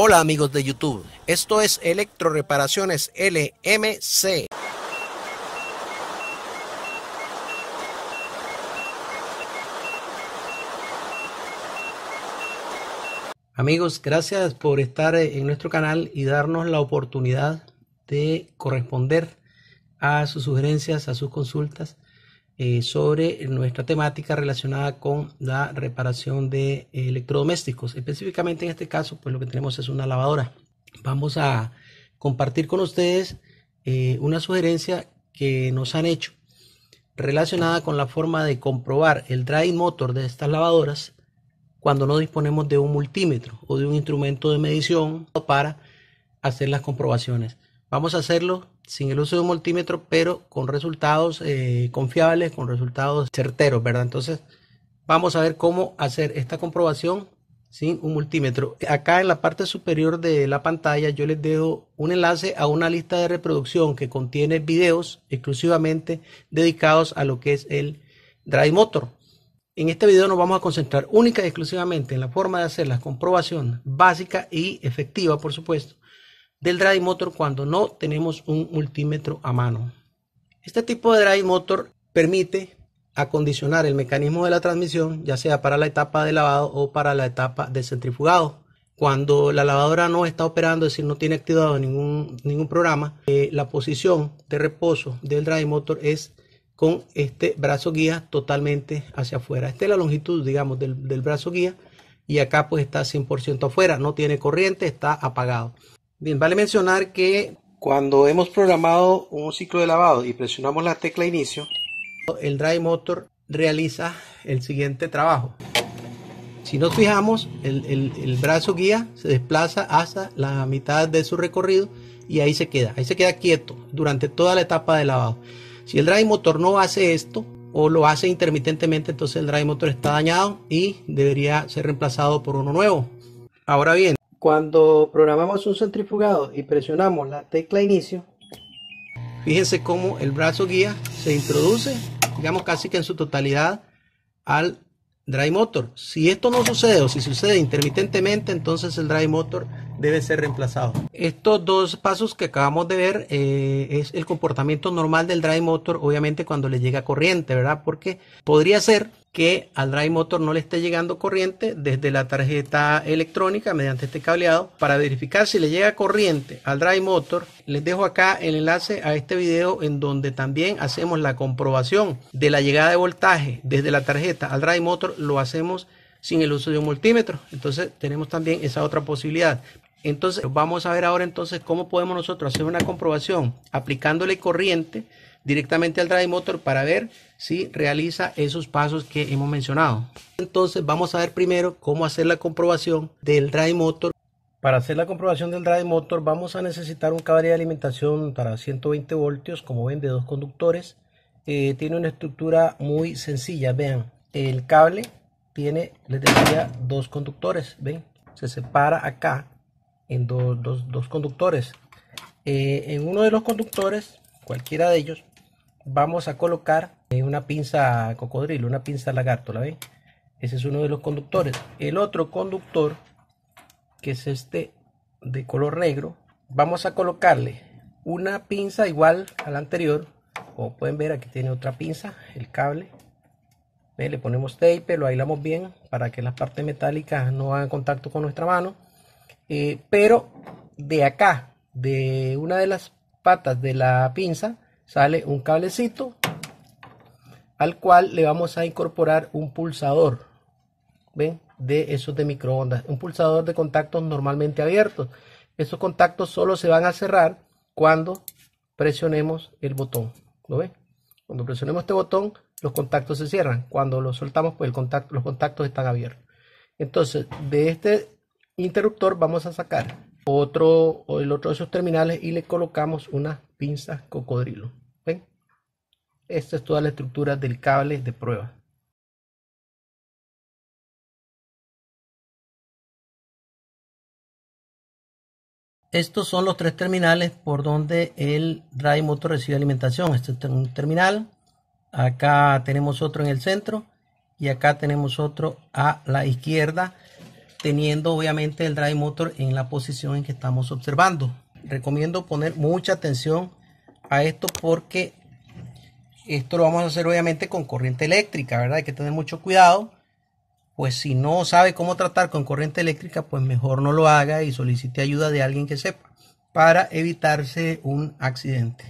Hola amigos de YouTube, esto es Electro Reparaciones LMC. Amigos, gracias por estar en nuestro canal y darnos la oportunidad de corresponder a sus sugerencias, a sus consultas. Eh, sobre nuestra temática relacionada con la reparación de electrodomésticos. Específicamente en este caso, pues lo que tenemos es una lavadora. Vamos a compartir con ustedes eh, una sugerencia que nos han hecho relacionada con la forma de comprobar el drive motor de estas lavadoras cuando no disponemos de un multímetro o de un instrumento de medición para hacer las comprobaciones. Vamos a hacerlo sin el uso de un multímetro, pero con resultados eh, confiables, con resultados certeros, ¿verdad? Entonces, vamos a ver cómo hacer esta comprobación sin un multímetro. Acá en la parte superior de la pantalla yo les dejo un enlace a una lista de reproducción que contiene videos exclusivamente dedicados a lo que es el Drive Motor. En este video nos vamos a concentrar única y exclusivamente en la forma de hacer la comprobación básica y efectiva, por supuesto, del drive motor cuando no tenemos un multímetro a mano. Este tipo de drive motor permite acondicionar el mecanismo de la transmisión, ya sea para la etapa de lavado o para la etapa de centrifugado. Cuando la lavadora no está operando, es decir, no tiene activado ningún, ningún programa, eh, la posición de reposo del drive motor es con este brazo guía totalmente hacia afuera. Esta es la longitud, digamos, del, del brazo guía y acá pues está 100% afuera, no tiene corriente, está apagado. Bien, vale mencionar que cuando hemos programado un ciclo de lavado y presionamos la tecla inicio, el drive motor realiza el siguiente trabajo. Si nos fijamos, el, el, brazo guía se desplaza hasta la mitad de su recorrido y ahí se queda, ahí se queda quieto durante toda la etapa de lavado. Si el drive motor no hace esto o lo hace intermitentemente, entonces el drive motor está dañado y debería ser reemplazado por uno nuevo. Ahora bien, cuando programamos un centrifugado y presionamos la tecla inicio, fíjense cómo el brazo guía se introduce, digamos casi que en su totalidad, al drive motor. Si esto no sucede o si sucede intermitentemente, entonces el drive motor debe ser reemplazado. Estos dos pasos que acabamos de ver eh, es el comportamiento normal del drive motor, obviamente cuando le llega corriente, ¿verdad? Porque podría ser que al drive motor no le esté llegando corriente desde la tarjeta electrónica mediante este cableado. Para verificar si le llega corriente al drive motor, les dejo acá el enlace a este video en donde también hacemos la comprobación de la llegada de voltaje desde la tarjeta al drive motor. Lo hacemos sin el uso de un multímetro. Entonces tenemos también esa otra posibilidad. Entonces, vamos a ver ahora entonces cómo podemos nosotros hacer una comprobación aplicándole corriente directamente al drive motor para ver si realiza esos pasos que hemos mencionado. Entonces, vamos a ver primero cómo hacer la comprobación del drive motor. Para hacer la comprobación del drive motor vamos a necesitar un cable de alimentación para 120 voltios, como ven, de dos conductores. Eh, tiene una estructura muy sencilla, vean, el cable tiene, les decía, dos conductores, ven, se separa acá en dos, conductores. Eh, en uno de los conductores, cualquiera de ellos, vamos a colocar eh, una pinza cocodrilo, una pinza lagarto, ¿la ven? Ese es uno de los conductores. El otro conductor, que es este de color negro, vamos a colocarle una pinza igual a la anterior. Como pueden ver, aquí tiene otra pinza, el cable. Le ponemos tape, lo aislamos bien para que las partes metálicas no hagan contacto con nuestra mano. Eh, pero de acá, de una de las patas de la pinza, sale un cablecito al cual le vamos a incorporar un pulsador. ¿Ven? De esos de microondas. Un pulsador de contactos normalmente abiertos. Esos contactos solo se van a cerrar cuando presionemos el botón. ¿Lo ven? Cuando presionemos este botón, los contactos se cierran. Cuando los soltamos, pues el contacto, los contactos están abiertos. Entonces, de este interruptor vamos a sacar otro o el otro de esos terminales y le colocamos unas pinzas cocodrilo. ¿Ven? Esta es toda la estructura del cable de prueba. Estos son los tres terminales por donde el drive motor recibe alimentación. Este es un terminal, acá tenemos otro en el centro y acá tenemos otro a la izquierda teniendo obviamente el drive motor en la posición en que estamos observando. Recomiendo poner mucha atención a esto porque esto lo vamos a hacer obviamente con corriente eléctrica, ¿verdad? Hay que tener mucho cuidado, pues si no sabe cómo tratar con corriente eléctrica, pues mejor no lo haga y solicite ayuda de alguien que sepa para evitarse un accidente.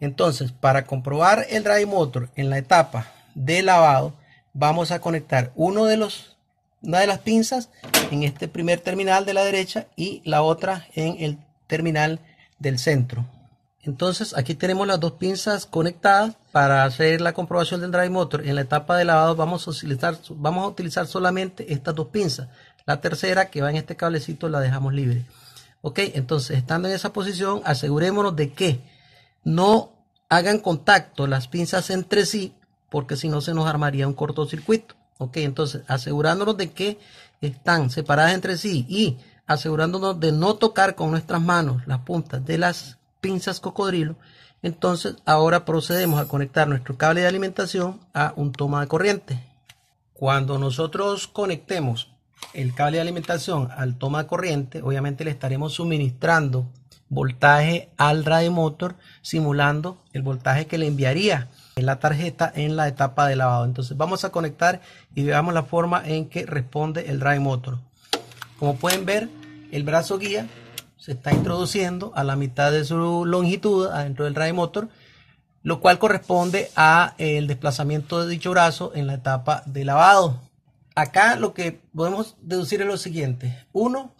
Entonces, para comprobar el drive motor en la etapa de lavado, vamos a conectar uno de los una de las pinzas en este primer terminal de la derecha y la otra en el terminal del centro. Entonces aquí tenemos las dos pinzas conectadas. Para hacer la comprobación del drive motor en la etapa de lavado vamos a utilizar, vamos a utilizar solamente estas dos pinzas. La tercera que va en este cablecito la dejamos libre. Ok, entonces estando en esa posición asegurémonos de que no hagan contacto las pinzas entre sí porque si no se nos armaría un cortocircuito. Ok, entonces asegurándonos de que están separadas entre sí y asegurándonos de no tocar con nuestras manos las puntas de las pinzas cocodrilo, entonces ahora procedemos a conectar nuestro cable de alimentación a un toma de corriente. Cuando nosotros conectemos el cable de alimentación al toma de corriente, obviamente le estaremos suministrando voltaje al radiomotor, simulando el voltaje que le enviaría en la tarjeta en la etapa de lavado. Entonces vamos a conectar y veamos la forma en que responde el drive motor. Como pueden ver, el brazo guía se está introduciendo a la mitad de su longitud adentro del drive motor, lo cual corresponde a el desplazamiento de dicho brazo en la etapa de lavado. Acá lo que podemos deducir es lo siguiente. Uno,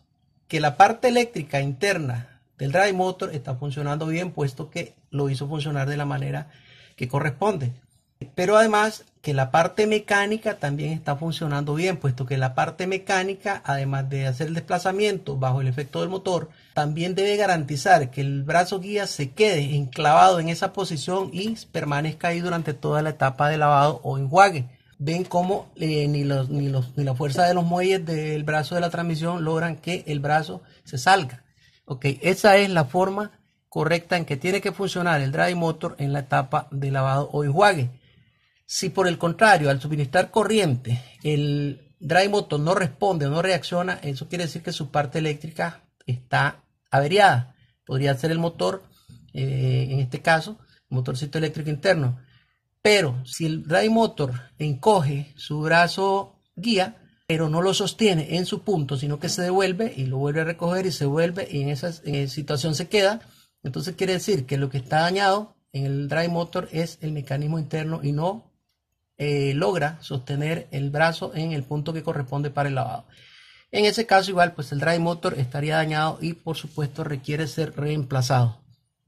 que la parte eléctrica interna del drive motor está funcionando bien, puesto que lo hizo funcionar de la manera que corresponde. Pero además que la parte mecánica también está funcionando bien, puesto que la parte mecánica, además de hacer el desplazamiento bajo el efecto del motor, también debe garantizar que el brazo guía se quede enclavado en esa posición y permanezca ahí durante toda la etapa de lavado o enjuague. Ven cómo eh, ni, los, ni, ni la fuerza de los muelles del brazo de la transmisión logran que el brazo se salga. Ok, esa es la forma correcta en que tiene que funcionar el drive motor en la etapa de lavado o enjuague. Si por el contrario, al suministrar corriente, el drive motor no responde o no reacciona, eso quiere decir que su parte eléctrica está averiada. Podría ser el motor, eh, en este caso, motorcito eléctrico interno. Pero si el drive motor encoge su brazo guía, pero no lo sostiene en su punto, sino que se devuelve y lo vuelve a recoger y se vuelve y en esa situación se queda, entonces quiere decir que lo que está dañado en el drive motor es el mecanismo interno y no eh, logra sostener el brazo en el punto que corresponde para el lavado. En ese caso igual pues el drive motor estaría dañado y por supuesto requiere ser reemplazado.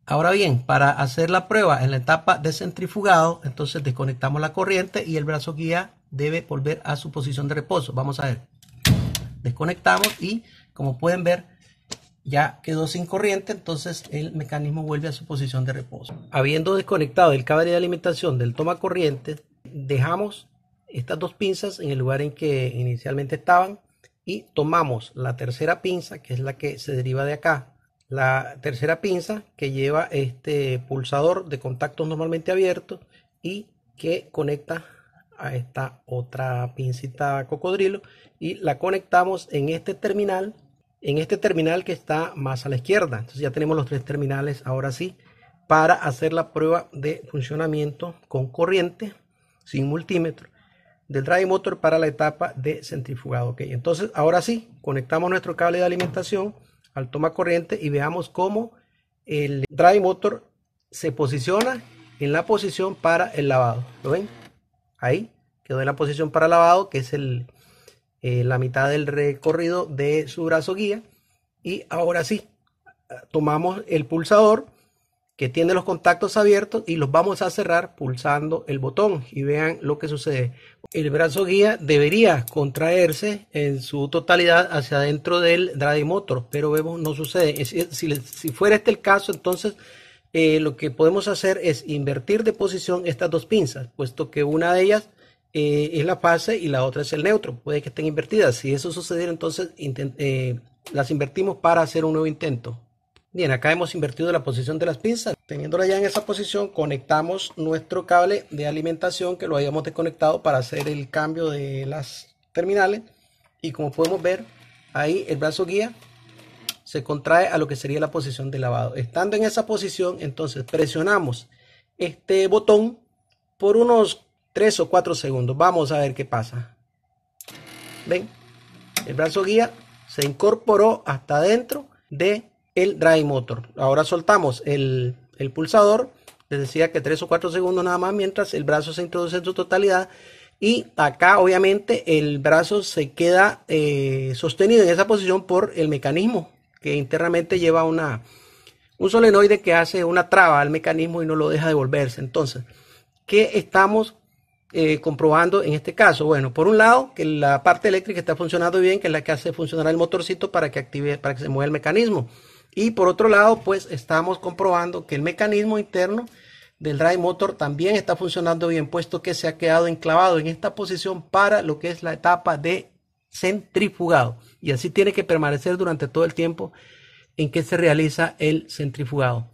Ahora bien, para hacer la prueba en la etapa de centrifugado, entonces desconectamos la corriente y el brazo guía debe volver a su posición de reposo. Vamos a ver. Desconectamos y como pueden ver ya quedó sin corriente, entonces el mecanismo vuelve a su posición de reposo. Habiendo desconectado el cable de alimentación del toma corriente, dejamos estas dos pinzas en el lugar en que inicialmente estaban y tomamos la tercera pinza, que es la que se deriva de acá, la tercera pinza que lleva este pulsador de contacto normalmente abierto y que conecta a esta otra pincita cocodrilo y la conectamos en este terminal en este terminal que está más a la izquierda. Entonces ya tenemos los tres terminales ahora sí para hacer la prueba de funcionamiento con corriente sin multímetro del drive motor para la etapa de centrifugado. entonces ahora sí, conectamos nuestro cable de alimentación al toma corriente y veamos cómo el drive motor se posiciona en la posición para el lavado. ¿Lo ven? Ahí quedó en la posición para lavado, que es el, eh, la mitad del recorrido de su brazo guía. Y ahora sí, tomamos el pulsador que tiene los contactos abiertos y los vamos a cerrar pulsando el botón y vean lo que sucede. El brazo guía debería contraerse en su totalidad hacia adentro del drive motor, pero vemos no sucede. Si, fuera este el caso, entonces eh, lo que podemos hacer es invertir de posición estas dos pinzas, puesto que una de ellas eh, es la fase y la otra es el neutro. Puede que estén invertidas. Si eso sucediera, entonces eh, las invertimos para hacer un nuevo intento. Bien, acá hemos invertido la posición de las pinzas. Teniéndola ya en esa posición, conectamos nuestro cable de alimentación que lo habíamos desconectado para hacer el cambio de las terminales. Y como podemos ver, ahí el brazo guía se contrae a lo que sería la posición de lavado. Estando en esa posición, entonces presionamos este botón por unos 3 o 4 segundos. Vamos a ver qué pasa. ¿Ven? El brazo guía se incorporó hasta dentro de el drive motor. Ahora soltamos el, pulsador. Les decía que 3 o 4 segundos nada más mientras el brazo se introduce en su totalidad. Y acá obviamente el brazo se queda eh, sostenido en esa posición por el mecanismo que internamente lleva una, un solenoide que hace una traba al mecanismo y no lo deja devolverse. Entonces, ¿qué estamos eh, comprobando en este caso? Bueno, por un lado, que la parte eléctrica está funcionando bien, que es la que hace funcionar el motorcito para que active, para que se mueva el mecanismo. Y por otro lado, pues estamos comprobando que el mecanismo interno del drive motor también está funcionando bien, puesto que se ha quedado enclavado en esta posición para lo que es la etapa de centrifugado. Y así tiene que permanecer durante todo el tiempo en que se realiza el centrifugado.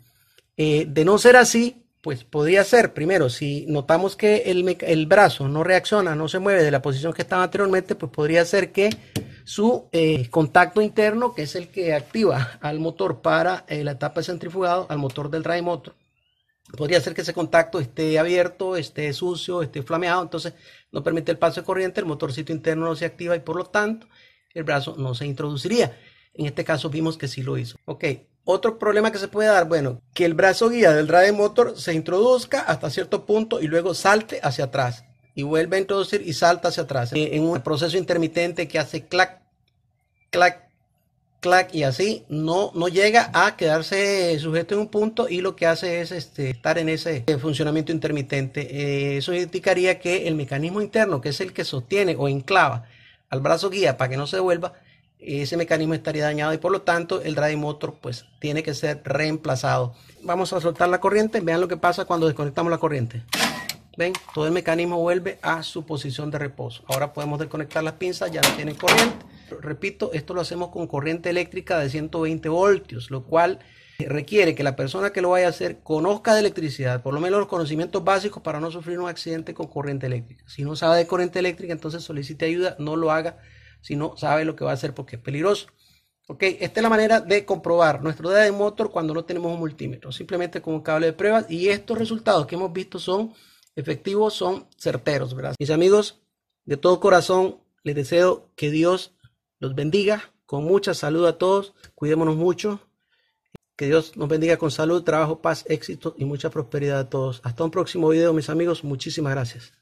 Eh, de no ser así, pues podría ser, primero, si notamos que el, brazo no reacciona, no se mueve de la posición que estaba anteriormente, pues podría ser que su eh, contacto interno, que es el que activa al motor para eh, la etapa de centrifugado, al motor del drive motor, podría ser que ese contacto esté abierto, esté sucio, esté flameado, entonces no permite el paso de corriente, el motorcito interno no se activa y por lo tanto el brazo no se introduciría. En este caso vimos que sí lo hizo. Ok, otro problema que se puede dar, bueno, que el brazo guía del drive motor se introduzca hasta cierto punto y luego salte hacia atrás y vuelve a introducir y salta hacia atrás en un proceso intermitente que hace clac, clac, clac y así no, no llega a quedarse sujeto en un punto y lo que hace es este, estar en ese eh, funcionamiento intermitente. Eh, eso indicaría que el mecanismo interno, que es el que sostiene o enclava al brazo guía para que no se vuelva, ese mecanismo estaría dañado y por lo tanto el drive motor pues tiene que ser reemplazado. Vamos a soltar la corriente, vean lo que pasa cuando desconectamos la corriente. Ven, todo el mecanismo vuelve a su posición de reposo. Ahora podemos desconectar las pinzas, ya no tienen corriente. Repito, esto lo hacemos con corriente eléctrica de 120 voltios, lo cual requiere que la persona que lo vaya a hacer conozca de electricidad, por lo menos los conocimientos básicos para no sufrir un accidente con corriente eléctrica. Si no sabe de corriente eléctrica, entonces solicite ayuda, no lo haga si no sabe lo que va a hacer porque es peligroso. Ok, esta es la manera de comprobar nuestro dedo de motor cuando no tenemos un multímetro, simplemente con un cable de pruebas y estos resultados que hemos visto son efectivos, son certeros, ¿verdad? Mis amigos, de todo corazón les deseo que Dios los bendiga con mucha salud a todos, cuidémonos mucho, que Dios nos bendiga con salud, trabajo, paz, éxito y mucha prosperidad a todos. Hasta un próximo video, mis amigos, muchísimas gracias.